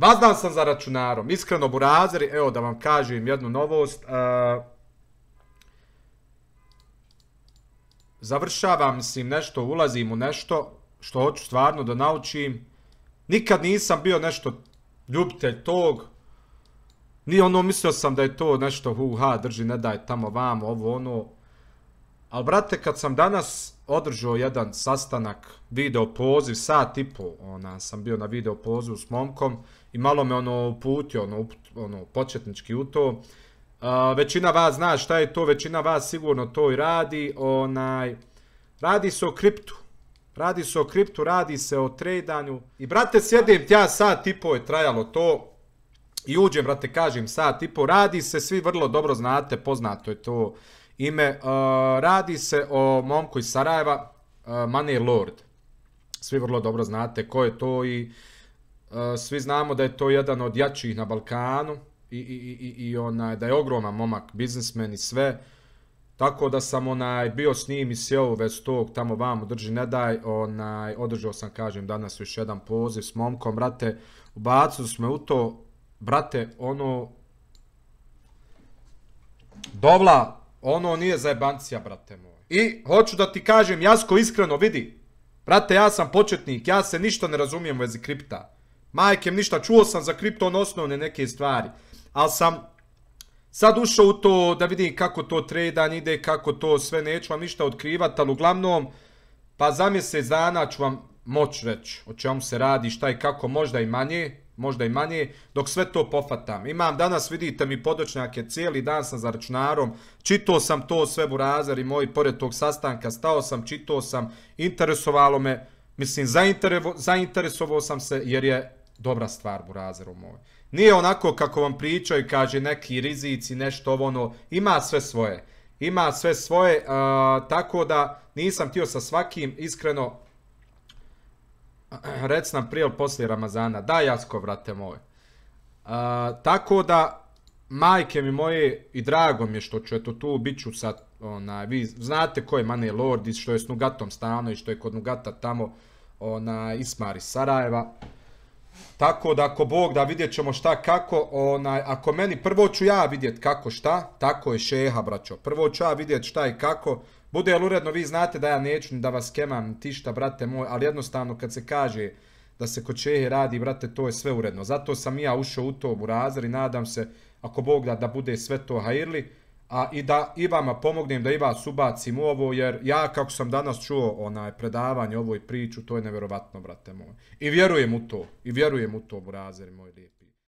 Vazdan sam za računarom, iskreno burazeri, evo da vam kažem jednu novost. E, završavam, mislim, nešto, ulazim u nešto što hoću stvarno da naučim. Nikad nisam bio nešto ljubitelj tog. Ni ono, mislio sam da je to nešto, hu, ha, drži, ne daj tamo vamo, ovo, ono, Ali brate, kad sam danas održao jedan sastanak, video poziv, sat i pol, ona, sam bio na video pozivu s momkom i malo me ono uputio, ono, ono početnički u to. A, većina vas zna šta je to, većina vas sigurno to i radi. Onaj, radi se o kriptu. Radi se o kriptu, radi se o tradanju. I brate, sjedim ja sat i pol je trajalo to. I uđem, brate, kažem sat i pol, radi se, svi vrlo dobro znate, poznato je to ime. Uh, radi se o momku iz Sarajeva, uh, Money Lord. Svi vrlo dobro znate ko je to i uh, svi znamo da je to jedan od jačih na Balkanu i, i, i, i i onaj, da je ogroman momak, biznismen i sve. Tako da sam onaj bio s njim i sjeo vez tog tamo vamo drži ne daj, onaj održao sam kažem danas još jedan poziv s momkom, brate, ubacu smo u to, brate, ono Dovla, Ono nije jebancija, brate moj. I hoću da ti kažem, jasko iskreno vidi. Brate, ja sam početnik, ja se ništa ne razumijem u vezi kripta. Majkem ništa, čuo sam za kripto on osnovne neke stvari. Ali sam sad ušao u to da vidim kako to tradan ide, kako to sve neću vam ništa otkrivat, ali uglavnom, pa za mjesec dana ću vam moć reći o čemu se radi, šta i kako, možda i manje, možda i manje, dok sve to pofatam. Imam danas, vidite mi podočnjake, cijeli dan sam za računarom, čito sam to sve burazer i moj, pored tog sastanka, stao sam, čitao sam, interesovalo me, mislim, zainteresovao sam se jer je dobra stvar burazer moj. Nije onako kako vam pričaju, kaže neki rizici, nešto ovo, ono, ima sve svoje. Ima sve svoje, tako da nisam tio sa svakim, iskreno, rec nam prije ili poslije Ramazana. Da, Jasko, vrate moj. Uh, tako da, majke mi moje, i drago mi je što ću, eto tu, bit ću sad, onaj, vi znate ko je Mane Lord, i što je s Nugatom stano i što je kod Nugata tamo, ona Ismar iz Sarajeva. Tako da ako Bog da vidjet ćemo šta kako, onaj, ako meni prvo ću ja vidjet kako šta, tako je šeha braćo, prvo ću ja vidjet šta i kako, Bude li uredno, vi znate da ja neću da vas kemam tišta, brate moj, ali jednostavno kad se kaže da se ko čehe radi, brate, to je sve uredno. Zato sam ja ušao u to burazer i nadam se, ako Bog da, da bude sve to hajirli, a i da i vama pomognem da i vas ubacim u ovo, jer ja kako sam danas čuo onaj predavanje ovoj priču, to je neverovatno, brate moj. I vjerujem u to, i vjerujem u to, burazeri moj lijepi.